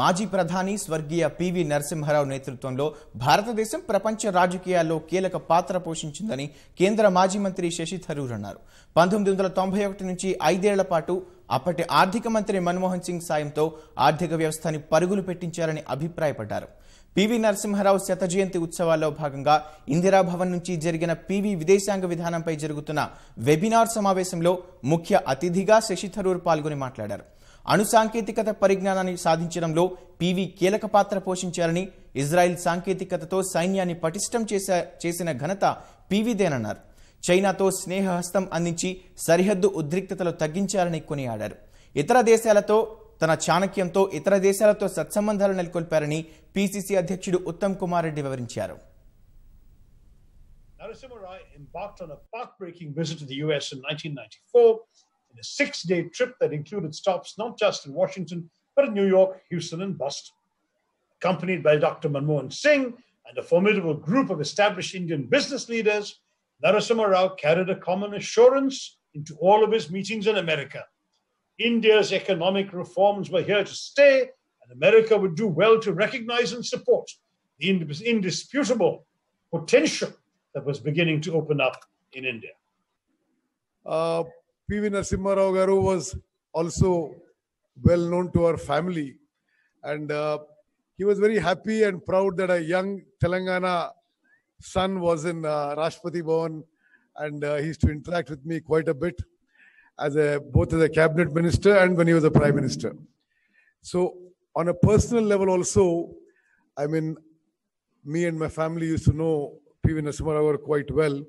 మాజీ ప్రధాని స్వర్గీయ పివి నరసింహారావు నేతృత్వంలో భారతదేశం ప్రపంచ రాజకీయాల్లో కీలక పాత్ర పోషించిందని కేంద్ర మాజీ మంత్రి శశి థరూర్ అన్నారు పంతొమ్మిది వందల తొంభై ఒకటి నుంచి ఐదేళ్ల పాటు అప్పటి ఆర్థిక మంత్రి మన్మోహన్ సింగ్ సాయంతో ఆర్థిక వ్యవస్థని పరుగులు పెట్టించారని అభిప్రాయపడ్డారు పివి నరసింహారావు శత జయంతి ఉత్సవాల్లో భాగంగా ఇందిరాభవన్ నుంచి జరిగిన పివి విదేశాంగ విధానంపై జరుగుతున్న వెబినార్ సమావేశంలో ముఖ్య అతిథిగా శశి థరూర్ పాల్గొని మాట్లాడారు అణు సాంకేతికత పరిజ్ఞానాన్ని సాధించడంలో పివి కీలక పాత్ర పోషించారని ఇజ్రాయెల్ సాంకేతికతతో సైన్యాన్ని పటిష్టం చేసే చేసిన ఘనత పీవీదేనన్నారు చైనాతో స్నేహహస్తం అందించి సరిహద్దు ఉద్రిక్తతలు తగ్గించాలని కొనియాడారు ఇతర దేశాలతో తన చాణక్యంతో ఇతర దేశాలతో సత్సంబంధాలు నెలకొల్పారని పీసీసీ అధ్యక్షుడు ఉత్తమ్ కుమార్ రెడ్డి వివరించారు Narasimha Rai embarked on a path-breaking visit to the US in 1994 in a six day trip that included stops not just in Washington, but in New York, Houston, and Boston. Accompanied by Dr. Manmohan Singh and a formidable group of established Indian business leaders, Narasimha Rao carried a common assurance into all of his meetings in America. India's economic reforms were here to stay, and America would do well to recognize and support the indisputable potential that was beginning to open up in India. Uh, P.V. Narasimha Garu was also well known to our family. And uh, he was very happy and proud that a young Telangana son was in uh, Rashtrapati Bhavan. And uh, he used to interact with me quite a bit, as a, both as a cabinet minister and when he was a prime minister. So, on a personal level, also, I mean, me and my family used to know P.V. Narasimharao quite well.